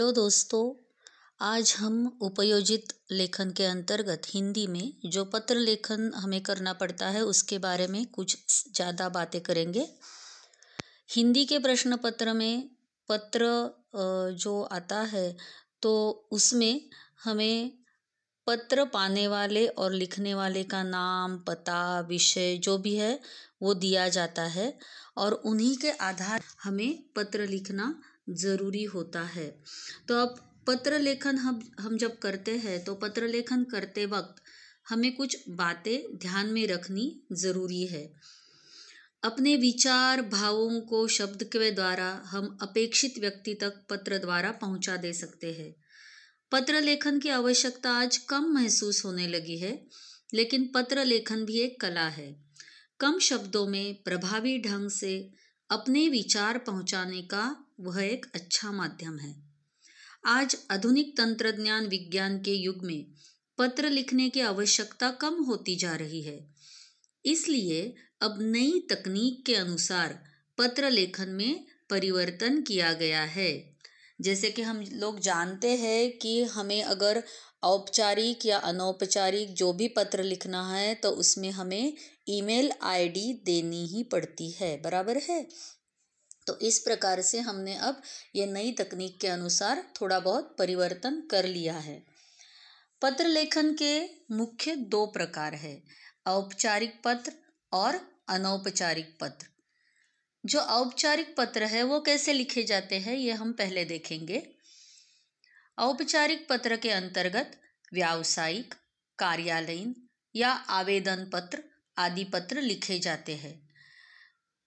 hello दोस्तों आज हम उपयोजित लेखन के अंतर्गत हिंदी में जो पत्र लेखन हमें करना पड़ता है उसके बारे में कुछ ज़्यादा बातें करेंगे हिंदी के प्रश्न पत्र में पत्र जो आता है तो उसमें हमें पत्र पाने वाले और लिखने वाले का नाम पता विषय जो भी है वो दिया जाता है और उन्हीं के आधार हमें पत्र लिखना ज़रूरी होता है तो अब पत्र लेखन हम हम जब करते हैं तो पत्र लेखन करते वक्त हमें कुछ बातें ध्यान में रखनी ज़रूरी है अपने विचार भावों को शब्द के द्वारा हम अपेक्षित व्यक्ति तक पत्र द्वारा पहुंचा दे सकते हैं पत्र लेखन की आवश्यकता आज कम महसूस होने लगी है लेकिन पत्र लेखन भी एक कला है कम शब्दों में प्रभावी ढंग से अपने विचार पहुंचाने का वह एक अच्छा माध्यम है आज आधुनिक तंत्र ज्ञान विज्ञान के युग में पत्र लिखने की आवश्यकता कम होती जा रही है इसलिए अब नई तकनीक के अनुसार पत्र लेखन में परिवर्तन किया गया है जैसे कि हम लोग जानते हैं कि हमें अगर औपचारिक या अनौपचारिक जो भी पत्र लिखना है तो उसमें हमें ईमेल आईडी देनी ही पड़ती है बराबर है तो इस प्रकार से हमने अब ये नई तकनीक के अनुसार थोड़ा बहुत परिवर्तन कर लिया है पत्र लेखन के मुख्य दो प्रकार है औपचारिक पत्र और अनौपचारिक पत्र जो औपचारिक पत्र है वो कैसे लिखे जाते हैं ये हम पहले देखेंगे औपचारिक पत्र के अंतर्गत व्यावसायिक कार्यालयीन या आवेदन पत्र आदि पत्र लिखे जाते हैं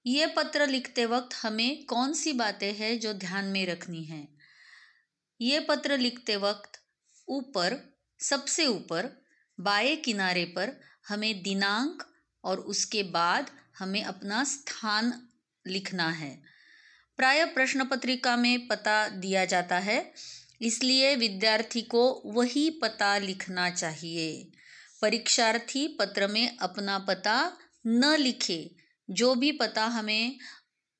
ये पत्र लिखते वक्त हमें कौन सी बातें हैं जो ध्यान में रखनी है ये पत्र लिखते वक्त ऊपर सबसे ऊपर बाएं किनारे पर हमें दिनांक और उसके बाद हमें अपना स्थान लिखना है प्राय प्रश्न पत्रिका में पता दिया जाता है इसलिए विद्यार्थी को वही पता लिखना चाहिए परीक्षार्थी पत्र में अपना पता न लिखे जो भी पता हमें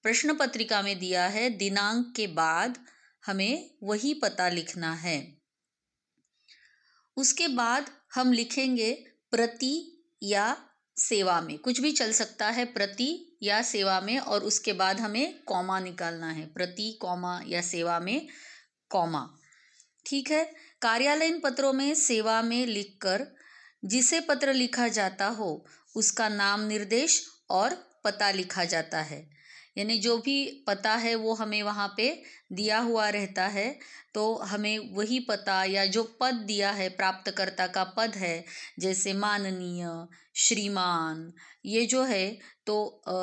प्रश्न पत्रिका में दिया है दिनांक के बाद हमें वही पता लिखना है उसके बाद हम लिखेंगे प्रति या सेवा में कुछ भी चल सकता है प्रति या सेवा में और उसके बाद हमें कॉमा निकालना है प्रति कॉमा या सेवा में कॉमा ठीक है कार्यालयीन पत्रों में सेवा में लिखकर जिसे पत्र लिखा जाता हो उसका नाम निर्देश और पता लिखा जाता है यानी जो भी पता है वो हमें वहाँ पे दिया हुआ रहता है तो हमें वही पता या जो पद दिया है प्राप्तकर्ता का पद है जैसे माननीय श्रीमान ये जो है तो आ,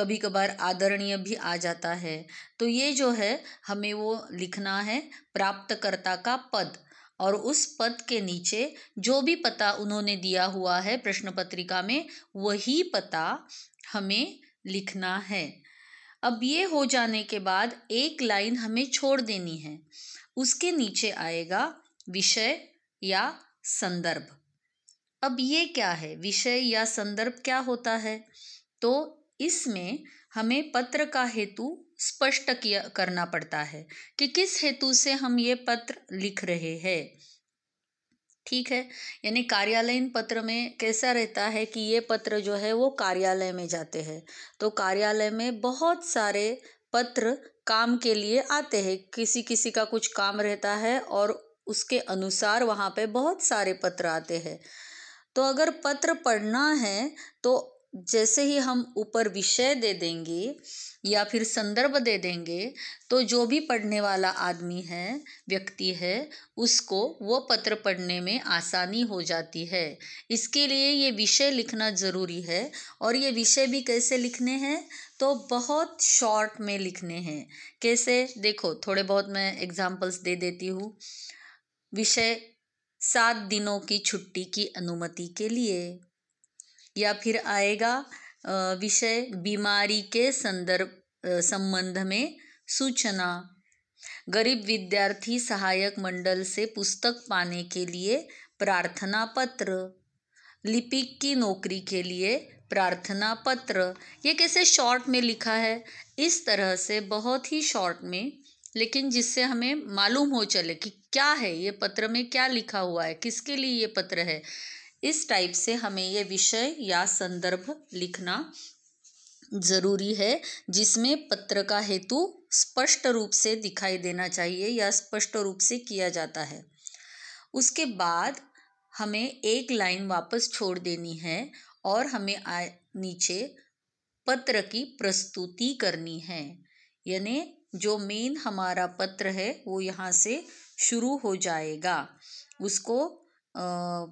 कभी कभार आदरणीय भी आ जाता है तो ये जो है हमें वो लिखना है प्राप्तकर्ता का पद और उस पद के नीचे जो भी पता उन्होंने दिया हुआ है प्रश्न पत्रिका में वही पता हमें लिखना है अब ये हो जाने के बाद एक लाइन हमें छोड़ देनी है उसके नीचे आएगा विषय या संदर्भ अब ये क्या है विषय या संदर्भ क्या होता है तो इसमें हमें पत्र का हेतु स्पष्ट किया करना पड़ता है कि किस हेतु से हम ये पत्र लिख रहे हैं ठीक है यानी कार्यालयीन पत्र में कैसा रहता है कि ये पत्र जो है वो कार्यालय में जाते हैं तो कार्यालय में बहुत सारे पत्र काम के लिए आते हैं किसी किसी का कुछ काम रहता है और उसके अनुसार वहाँ पे बहुत सारे पत्र आते हैं तो अगर पत्र पढ़ना है तो जैसे ही हम ऊपर विषय दे देंगे या फिर संदर्भ दे देंगे तो जो भी पढ़ने वाला आदमी है व्यक्ति है उसको वो पत्र पढ़ने में आसानी हो जाती है इसके लिए ये विषय लिखना ज़रूरी है और ये विषय भी कैसे लिखने हैं तो बहुत शॉर्ट में लिखने हैं कैसे देखो थोड़े बहुत मैं एग्ज़ाम्पल्स दे देती हूँ विषय सात दिनों की छुट्टी की अनुमति के लिए या फिर आएगा विषय बीमारी के संदर्भ संबंध में सूचना गरीब विद्यार्थी सहायक मंडल से पुस्तक पाने के लिए प्रार्थना पत्र लिपिक की नौकरी के लिए प्रार्थना पत्र ये कैसे शॉर्ट में लिखा है इस तरह से बहुत ही शॉर्ट में लेकिन जिससे हमें मालूम हो चले कि क्या है ये पत्र में क्या लिखा हुआ है किसके लिए ये पत्र है इस टाइप से हमें ये विषय या संदर्भ लिखना जरूरी है जिसमें पत्र का हेतु स्पष्ट रूप से दिखाई देना चाहिए या स्पष्ट रूप से किया जाता है उसके बाद हमें एक लाइन वापस छोड़ देनी है और हमें आ, नीचे पत्र की प्रस्तुति करनी है यानी जो मेन हमारा पत्र है वो यहाँ से शुरू हो जाएगा उसको आ,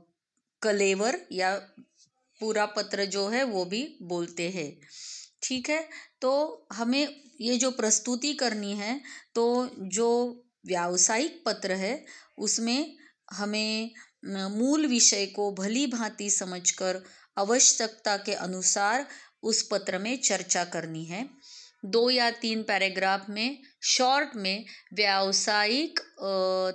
कलेवर या पूरा पत्र जो है वो भी बोलते हैं ठीक है तो हमें ये जो प्रस्तुति करनी है तो जो व्यावसायिक पत्र है उसमें हमें मूल विषय को भली भांति समझकर आवश्यकता के अनुसार उस पत्र में चर्चा करनी है दो या तीन पैराग्राफ में शॉर्ट में व्यावसायिक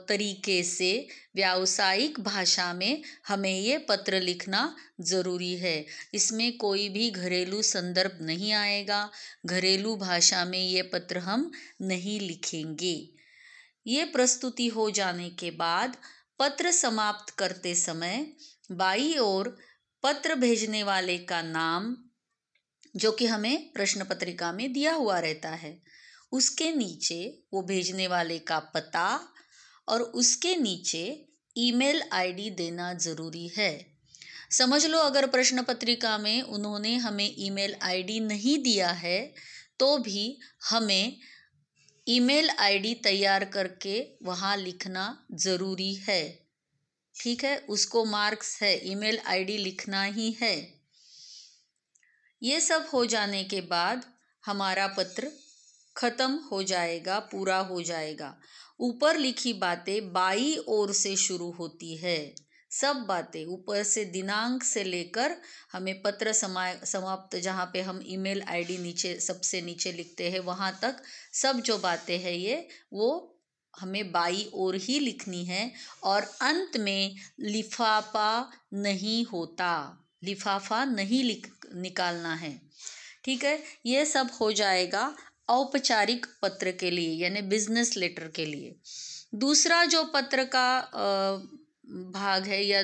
तरीके से व्यावसायिक भाषा में हमें ये पत्र लिखना ज़रूरी है इसमें कोई भी घरेलू संदर्भ नहीं आएगा घरेलू भाषा में ये पत्र हम नहीं लिखेंगे ये प्रस्तुति हो जाने के बाद पत्र समाप्त करते समय बाई और पत्र भेजने वाले का नाम जो कि हमें प्रश्न पत्रिका में दिया हुआ रहता है उसके नीचे वो भेजने वाले का पता और उसके नीचे ईमेल आईडी देना ज़रूरी है समझ लो अगर प्रश्न पत्रिका में उन्होंने हमें ईमेल आईडी नहीं दिया है तो भी हमें ईमेल आईडी तैयार करके वहाँ लिखना ज़रूरी है ठीक है उसको मार्क्स है ईमेल आईडी लिखना ही है ये सब हो जाने के बाद हमारा पत्र ख़त्म हो जाएगा पूरा हो जाएगा ऊपर लिखी बातें बाई ओर से शुरू होती है सब बातें ऊपर से दिनांक से लेकर हमें पत्र समा समाप्त जहाँ पे हम ईमेल आईडी नीचे सबसे नीचे लिखते हैं वहाँ तक सब जो बातें हैं ये वो हमें बाई ओर ही लिखनी है और अंत में लिफाफा नहीं होता लिफाफा नहीं लिख निकालना है ठीक है ये सब हो जाएगा औपचारिक पत्र के लिए यानी बिजनेस लेटर के लिए दूसरा जो पत्र का भाग है या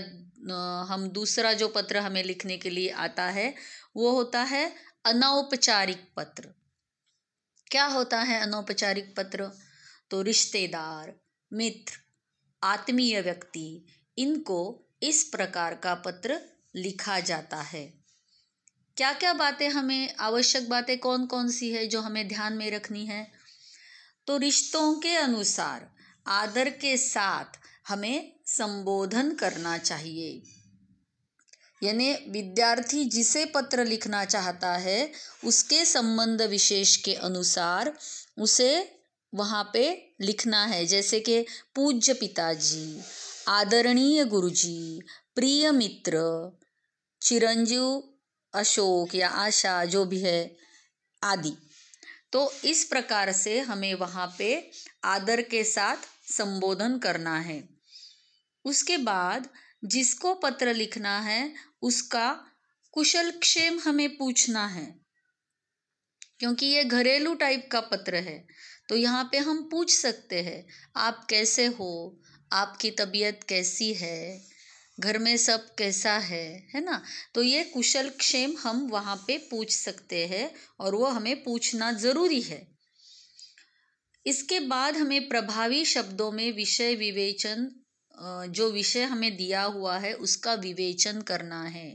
हम दूसरा जो पत्र हमें लिखने के लिए आता है वो होता है अनौपचारिक पत्र क्या होता है अनौपचारिक पत्र तो रिश्तेदार मित्र आत्मीय व्यक्ति इनको इस प्रकार का पत्र लिखा जाता है क्या क्या बातें हमें आवश्यक बातें कौन कौन सी है जो हमें ध्यान में रखनी है तो रिश्तों के अनुसार आदर के साथ हमें संबोधन करना चाहिए यानी विद्यार्थी जिसे पत्र लिखना चाहता है उसके संबंध विशेष के अनुसार उसे वहाँ पे लिखना है जैसे कि पूज्य पिताजी आदरणीय गुरुजी प्रिय मित्र चिरंजीव अशोक या आशा जो भी है आदि तो इस प्रकार से हमें वहाँ पे आदर के साथ संबोधन करना है उसके बाद जिसको पत्र लिखना है उसका कुशल क्षेम हमें पूछना है क्योंकि ये घरेलू टाइप का पत्र है तो यहाँ पे हम पूछ सकते हैं आप कैसे हो आपकी तबीयत कैसी है घर में सब कैसा है है ना तो ये कुशल क्षेम हम वहाँ पे पूछ सकते हैं और वो हमें पूछना ज़रूरी है इसके बाद हमें प्रभावी शब्दों में विषय विवेचन जो विषय हमें दिया हुआ है उसका विवेचन करना है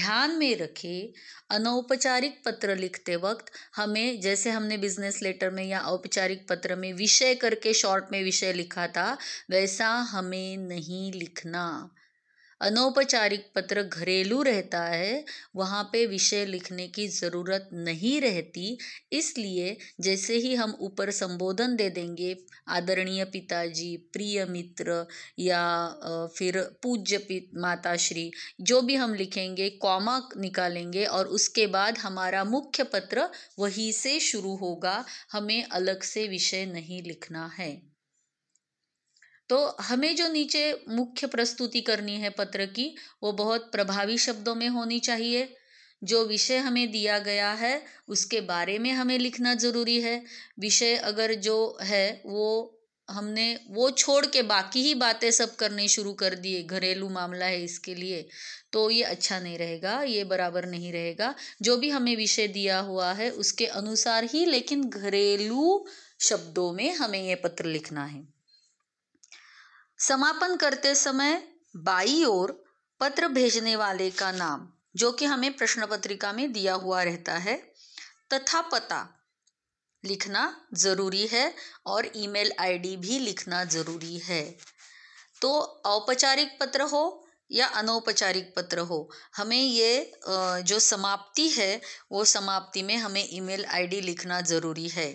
ध्यान में रखें अनौपचारिक पत्र लिखते वक्त हमें जैसे हमने बिजनेस लेटर में या औपचारिक पत्र में विषय करके शॉर्ट में विषय लिखा था वैसा हमें नहीं लिखना अनौपचारिक पत्र घरेलू रहता है वहाँ पे विषय लिखने की ज़रूरत नहीं रहती इसलिए जैसे ही हम ऊपर संबोधन दे देंगे आदरणीय पिताजी प्रिय मित्र या फिर पूज्य माताश्री जो भी हम लिखेंगे कॉमा निकालेंगे और उसके बाद हमारा मुख्य पत्र वहीं से शुरू होगा हमें अलग से विषय नहीं लिखना है तो हमें जो नीचे मुख्य प्रस्तुति करनी है पत्र की वो बहुत प्रभावी शब्दों में होनी चाहिए जो विषय हमें दिया गया है उसके बारे में हमें लिखना ज़रूरी है विषय अगर जो है वो हमने वो छोड़ के बाकी ही बातें सब करने शुरू कर दिए घरेलू मामला है इसके लिए तो ये अच्छा नहीं रहेगा ये बराबर नहीं रहेगा जो भी हमें विषय दिया हुआ है उसके अनुसार ही लेकिन घरेलू शब्दों में हमें ये पत्र लिखना है समापन करते समय बाई और पत्र भेजने वाले का नाम जो कि हमें प्रश्न पत्रिका में दिया हुआ रहता है तथा पता लिखना ज़रूरी है और ईमेल आईडी भी लिखना ज़रूरी है तो औपचारिक पत्र हो या अनौपचारिक पत्र हो हमें ये जो समाप्ति है वो समाप्ति में हमें ईमेल आईडी लिखना ज़रूरी है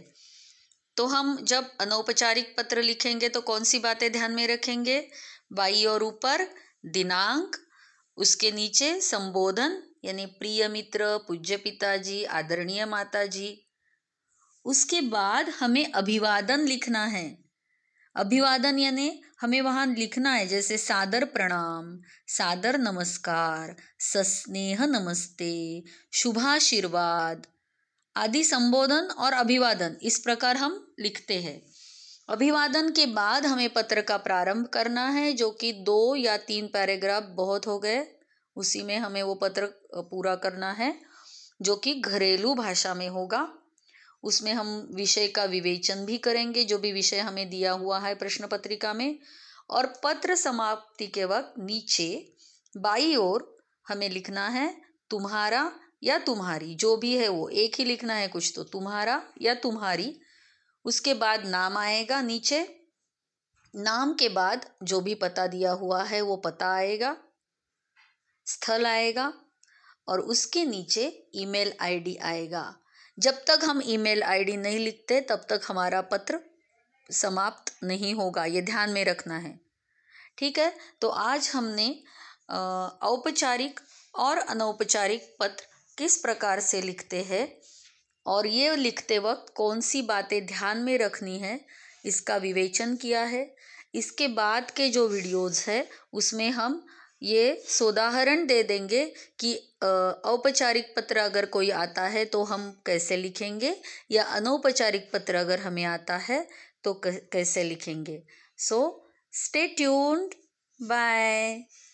तो हम जब अनौपचारिक पत्र लिखेंगे तो कौन सी बातें ध्यान में रखेंगे बाई और ऊपर दिनांक उसके नीचे संबोधन यानी प्रिय मित्र पूज्य पिताजी आदरणीय माता जी उसके बाद हमें अभिवादन लिखना है अभिवादन यानी हमें वहाँ लिखना है जैसे सादर प्रणाम सादर नमस्कार सस्नेह नमस्ते शुभाशीर्वाद आदि संबोधन और अभिवादन इस प्रकार हम लिखते हैं अभिवादन के बाद हमें पत्र का प्रारंभ करना है जो कि दो या तीन पैराग्राफ बहुत हो गए उसी में हमें वो पत्र पूरा करना है जो कि घरेलू भाषा में होगा उसमें हम विषय का विवेचन भी करेंगे जो भी विषय हमें दिया हुआ है प्रश्न पत्रिका में और पत्र समाप्ति के वक्त नीचे बाई ओर हमें लिखना है तुम्हारा या तुम्हारी जो भी है वो एक ही लिखना है कुछ तो तुम्हारा या तुम्हारी उसके बाद नाम आएगा नीचे नाम के बाद जो भी पता दिया हुआ है वो पता आएगा स्थल आएगा और उसके नीचे ईमेल आईडी आएगा जब तक हम ईमेल आईडी नहीं लिखते तब तक हमारा पत्र समाप्त नहीं होगा ये ध्यान में रखना है ठीक है तो आज हमने औपचारिक और अनौपचारिक पत्र किस प्रकार से लिखते हैं और ये लिखते वक्त कौन सी बातें ध्यान में रखनी है इसका विवेचन किया है इसके बाद के जो वीडियोज़ है उसमें हम ये सोदाहरण दे देंगे कि औपचारिक पत्र अगर कोई आता है तो हम कैसे लिखेंगे या अनौपचारिक पत्र अगर हमें आता है तो कैसे लिखेंगे सो स्टे ट्यून्ड बाय